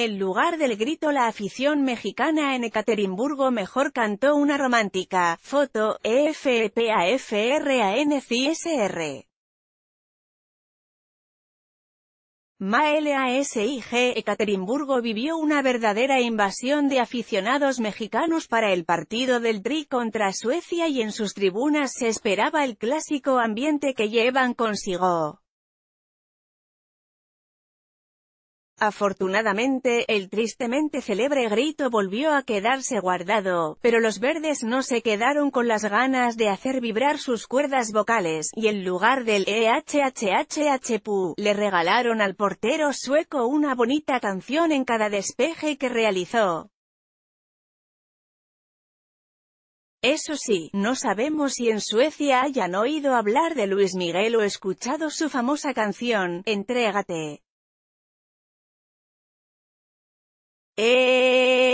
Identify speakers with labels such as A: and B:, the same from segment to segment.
A: En lugar del grito la afición mexicana en Ekaterimburgo mejor cantó una romántica, foto, EFPAFRANCSR. MALASIG Ekaterimburgo vivió una verdadera invasión de aficionados mexicanos para el partido del Tri contra Suecia y en sus tribunas se esperaba el clásico ambiente que llevan consigo. Afortunadamente, el tristemente célebre grito volvió a quedarse guardado, pero los verdes no se quedaron con las ganas de hacer vibrar sus cuerdas vocales, y en lugar del EHHHHPU, le regalaron al portero sueco una bonita canción en cada despeje que realizó. Eso sí, no sabemos si en Suecia hayan oído hablar de Luis Miguel o escuchado su famosa canción, Entrégate. えー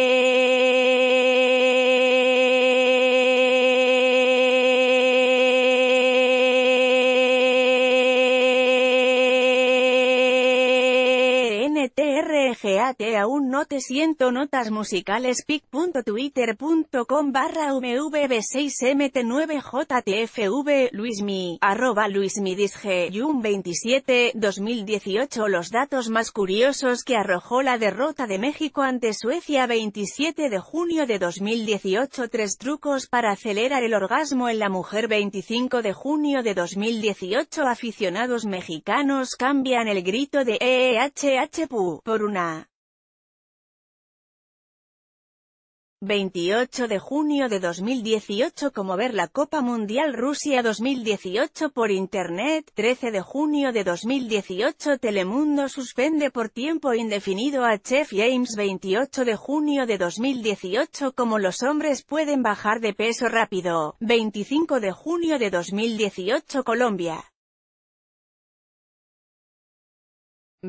A: Gate aún no te siento notas musicales pic.twitter.com barra mvb6mt9jtfv luismi, arroba yum 27, 2018 Los datos más curiosos que arrojó la derrota de México ante Suecia 27 de junio de 2018 Tres trucos para acelerar el orgasmo en la mujer 25 de junio de 2018 Aficionados mexicanos cambian el grito de EHHPU e por una 28 de junio de 2018 como ver la Copa Mundial Rusia 2018 por Internet, 13 de junio de 2018 Telemundo suspende por tiempo indefinido a Chef James 28 de junio de 2018 como los hombres pueden bajar de peso rápido, 25 de junio de 2018 Colombia.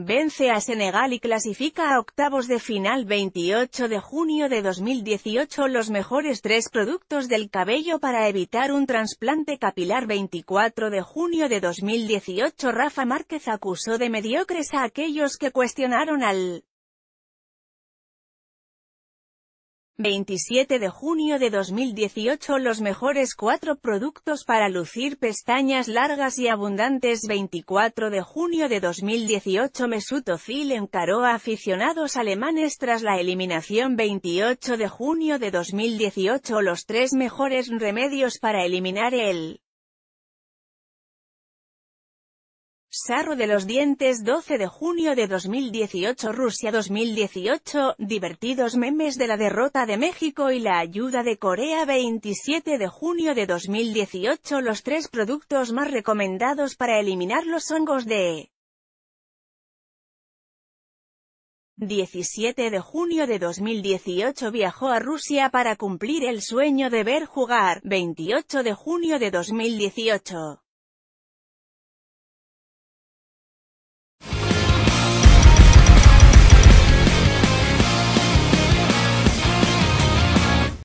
A: Vence a Senegal y clasifica a octavos de final 28 de junio de 2018 los mejores tres productos del cabello para evitar un trasplante capilar 24 de junio de 2018 Rafa Márquez acusó de mediocres a aquellos que cuestionaron al 27 de junio de 2018 Los mejores cuatro productos para lucir pestañas largas y abundantes 24 de junio de 2018 Mesut Özil encaró a aficionados alemanes tras la eliminación 28 de junio de 2018 Los tres mejores remedios para eliminar el Sarro de los dientes 12 de junio de 2018 Rusia 2018 Divertidos memes de la derrota de México y la ayuda de Corea 27 de junio de 2018 Los tres productos más recomendados para eliminar los hongos de 17 de junio de 2018 viajó a Rusia para cumplir el sueño de ver jugar, 28 de junio de 2018.